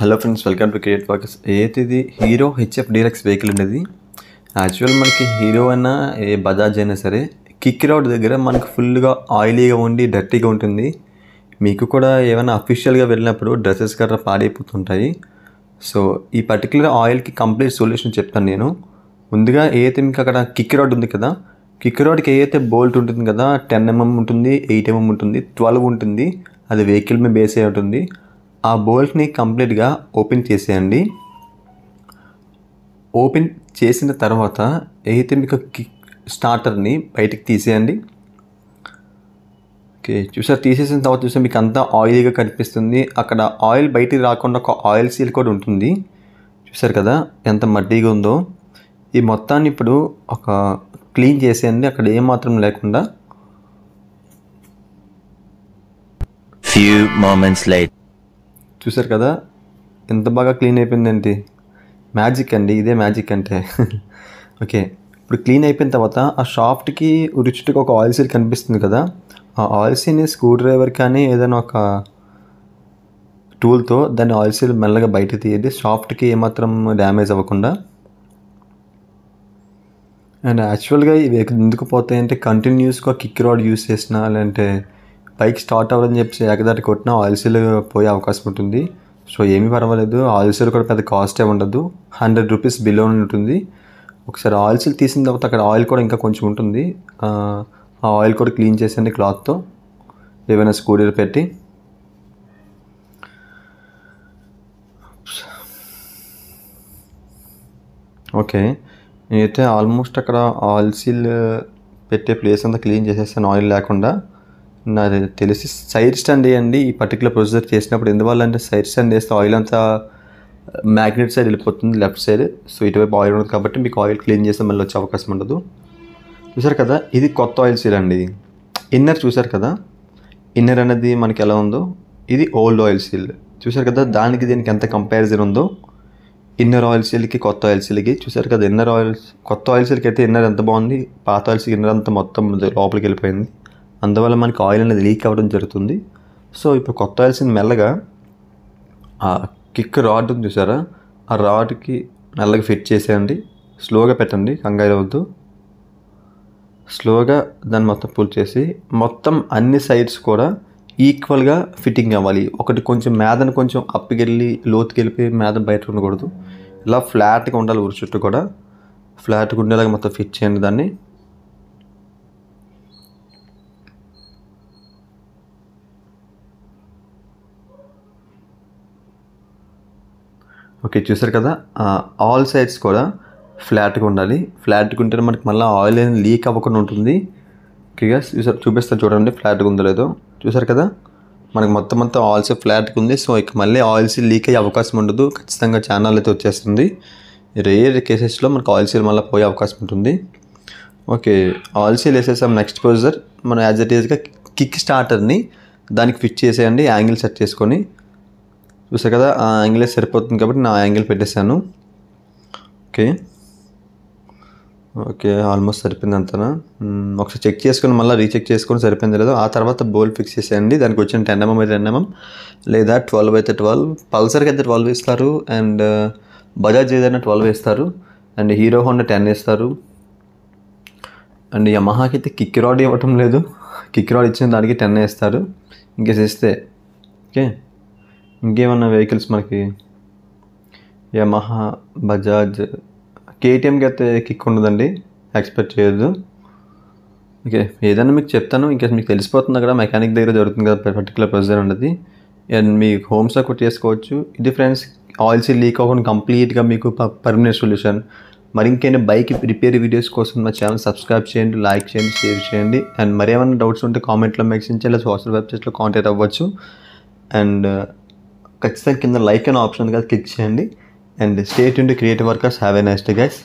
hello friends welcome to creative workers ఏదైతే ఇది Hero HF deluxe vehicle ఉండేది actual మనకి హీరో అయినా ఏ బజాజ్ అయినా సరే కిక్ రోడ్ దగ్గర మనకు ఫుల్గా ఆయిలీగా ఉండి డర్టీగా ఉంటుంది మీకు కూడా ఏమైనా అఫీషియల్గా వెళ్ళినప్పుడు డ్రెస్సెస్ కర్ర పాడైపోతుంటాయి సో ఈ పర్టికులర్ ఆయిల్కి కంప్లీట్ సొల్యూషన్ చెప్తాను నేను ముందుగా ఏదైతే మీకు అక్కడ కిక్ రోడ్ ఉంది కదా కిక్ రోడ్కి ఏదైతే బోల్ట్ ఉంటుంది కదా టెన్ ఎంఎం ఉంటుంది ఎయిట్ ఎంఎం ఉంటుంది ట్వెల్వ్ ఉంటుంది అది వెహికల్ మీద బేస్ అయి ఉంటుంది ఆ బోల్ట్ని కంప్లీట్గా ఓపెన్ చేసేయండి ఓపెన్ చేసిన తర్వాత అయితే మీకు కిక్ స్టార్టర్ని బయటికి తీసేయండి ఓకే చూసారు తీసేసిన తర్వాత చూసారు మీకు అంతా ఆయిల్గా కనిపిస్తుంది అక్కడ ఆయిల్ బయటికి రాకుండా ఒక ఆయిల్ సీల్ కూడా ఉంటుంది చూసారు కదా ఎంత మడ్డీగా ఉందో ఈ మొత్తాన్ని ఇప్పుడు ఒక క్లీన్ చేసేయండి అక్కడ ఏమాత్రం లేకుండా ఫ్యూ మూమెంట్స్ లైట్ చూశారు కదా ఎంత బాగా క్లీన్ అయిపోయిందండి మ్యాజిక్ అండి ఇదే మ్యాజిక్ అంటే ఓకే ఇప్పుడు క్లీన్ అయిపోయిన తర్వాత ఆ షాఫ్ట్కి రుచిటికి ఒక ఆయిల్ సీల్ కనిపిస్తుంది కదా ఆ ఆయిల్ సీల్ని స్క్రూ డ్రైవర్ కానీ ఏదైనా ఒక టూల్తో దాన్ని ఆయిల్ సీల్ మెల్లగా బయట తీయది షాఫ్ట్కి ఏమాత్రం డ్యామేజ్ అవ్వకుండా అండ్ యాక్చువల్గా ఇవి ఎందుకు పోతాయంటే కంటిన్యూస్గా కిక్ రాడ్ యూస్ చేసిన లేదంటే బైక్ స్టార్ట్ అవ్వాలని చెప్పి ఎగదాటి కొట్టినా ఆయిల్ సీల్ పోయే అవకాశం ఉంటుంది సో ఏమీ పర్వాలేదు ఆయిల్ సీల్ కూడా పెద్ద కాస్ట్ ఏమి ఉండదు హండ్రెడ్ రూపీస్ బిలో ఉంటుంది ఒకసారి ఆయిల్ సీల్ తీసిన తర్వాత అక్కడ ఆయిల్ కూడా ఇంకా కొంచెం ఉంటుంది ఆ ఆయిల్ కూడా క్లీన్ చేసేయండి క్లాత్తో ఏమైనా స్కూడర్ పెట్టి ఓకే నేనైతే ఆల్మోస్ట్ అక్కడ ఆయిల్ సీల్ పెట్టే ప్లేస్ అంతా క్లీన్ చేసేస్తాను ఆయిల్ లేకుండా నాకు తెలిసి సైడ్ స్టాండ్ వేయండి ఈ పర్టికులర్ ప్రొసీజర్ చేసినప్పుడు ఎందువల్ల అంటే సైడ్ స్టాండ్ చేస్తే ఆయిల్ అంతా మ్యాగ్నెట్ సైడ్ వెళ్ళిపోతుంది లెఫ్ట్ సైడ్ సో ఇటువైపు ఆయిల్ ఉండదు కాబట్టి మీకు ఆయిల్ క్లీన్ చేస్తే మళ్ళీ వచ్చే అవకాశం ఉండదు చూసారు కదా ఇది కొత్త ఆయిల్ సీల్ అండి ఇన్నర్ చూసారు కదా ఇన్నర్ అనేది మనకి ఎలా ఉందో ఇది ఓల్డ్ ఆయిల్ సీల్ చూసారు కదా దానికి దీనికి ఎంత కంపారిజన్ ఉందో ఇన్నర్ ఆయిల్ సీల్కి కొత్త ఆయిల్ సీల్కి చూసారు కదా ఇన్నర్ ఆయిల్ కొత్త ఆయిల్ సీల్కి అయితే ఇన్నర్ ఎంత బాగుంది పాత ఆయిల్ సీల్ ఇన్నర్ అంతా మొత్తం లోపలికి వెళ్ళిపోయింది అందువల్ల మనకి ఆయిల్ అనేది లీక్ అవ్వడం జరుగుతుంది సో ఇప్పుడు కొత్త ఆయిల్స్ మెల్లగా ఆ కిక్ రాడ్ ఉంది చూసారా ఆ రాడ్కి మెల్లగా ఫిట్ చేసేయండి స్లోగా పెట్టండి కంగారు అవద్దు స్లోగా దాన్ని మొత్తం పుల్ చేసి మొత్తం అన్ని సైడ్స్ కూడా ఈక్వల్గా ఫిట్టింగ్ అవ్వాలి ఒకటి కొంచెం మేదను కొంచెం అప్పికెళ్ళి లోతుకి వెళ్ళిపోయి మేద బయట ఉండకూడదు ఇలా ఫ్లాట్గా ఉండాలి ఊరి చుట్టూ కూడా ఫ్లాట్గా ఉండేలాగా మొత్తం ఫిట్ చేయండి దాన్ని ఓకే చూసారు కదా ఆల్ సైడ్స్ కూడా ఫ్లాట్గా ఉండాలి ఫ్లాట్గా ఉంటే మనకి మళ్ళీ ఆయిల్ అనేది లీక్ అవ్వకుండా ఉంటుంది ఓకేగా చూసారు చూపిస్తాను చూడండి ఫ్లాట్గా ఉందో లేదో చూసారు కదా మనకు మొత్తం అంతా ఆయిల్స్ ఫ్లాట్గా ఉంది సో ఇక మళ్ళీ ఆయిల్స్ లీక్ అయ్యే అవకాశం ఉండదు ఖచ్చితంగా ఛానల్ అయితే వచ్చేస్తుంది రేర్ కేసెస్లో మనకు ఆయిల్ సీల్ మళ్ళీ పోయే అవకాశం ఉంటుంది ఓకే ఆయిల్ సీల్ వేసేసాం నెక్స్ట్ ప్రొసీజర్ మనం యాజ్ అట్ ఈజ్గా కిక్ స్టార్టర్ని దానికి ఫిట్ చేసేయండి యాంగిల్ సెట్ చేసుకొని చూసా కదా ఆ యాంగిలే సరిపోతుంది కాబట్టి నా యాంగిల్ పెట్టేశాను ఓకే ఓకే ఆల్మోస్ట్ సరిపోయింది అంతనా ఒకసారి చెక్ చేసుకొని మళ్ళీ రీచెక్ చేసుకొని సరిపోయింది లేదో ఆ తర్వాత బోల్ ఫిక్స్ చేసేయండి దానికి వచ్చిన టెన్ ఎంఎం అయితే టెన్ ఎంఎం లేదా ట్వెల్వ్ అయితే ట్వెల్వ్ uh, పల్సర్కి అయితే ట్వెల్వ్ ఇస్తారు అండ్ బజాజ్ ఏదైనా ట్వెల్వ్ ఇస్తారు అండ్ హీరో హోండా టెన్ ఇస్తారు అండ్ యమహాకి అయితే కిక్ రాడ్ ఇవ్వటం లేదు కిక్ రాడ్ ఇచ్చిన దానికి టెన్ వేస్తారు ఇంకేసి ఇస్తే ఓకే ఇంకేమన్నా వెహికల్స్ మనకి యమహా బజాజ్ కేటీఎంకి అయితే కిక్ ఉండదండి ఎక్స్పెక్ట్ చేయొద్దు ఓకే ఏదైనా మీకు చెప్తాను ఇంకా మీకు తెలిసిపోతుంది అక్కడ మెకానిక్ దగ్గర జరుగుతుంది కదా పర్టికులర్ ప్రొసీజర్ అనేది అండ్ మీ హోమ్స్ ఒకటి చేసుకోవచ్చు ఇది ఫ్రెండ్స్ ఆయిల్స్ లీక్ అవ్వకుండా కంప్లీట్గా మీకు పర్మనెంట్ సొల్యూషన్ మరి ఇంకేమైనా బైక్ రిపేర్ వీడియోస్ కోసం మా ఛానల్ సబ్స్క్రైబ్ చేయండి లైక్ చేయండి షేర్ చేయండి అండ్ మరి ఏమైనా డౌట్స్ ఉంటే కామెంట్లో మెక్సించి లేదా సోషల్ వెబ్సైట్లో కాంటాక్ట్ అవ్వచ్చు అండ్ ఖచ్చితంగా కింద లైక్ అనే ఆప్షన్ ఉంది కదా క్లిక్ చేయండి అండ్ స్టేట్ ఉండి creative workers have a nice guys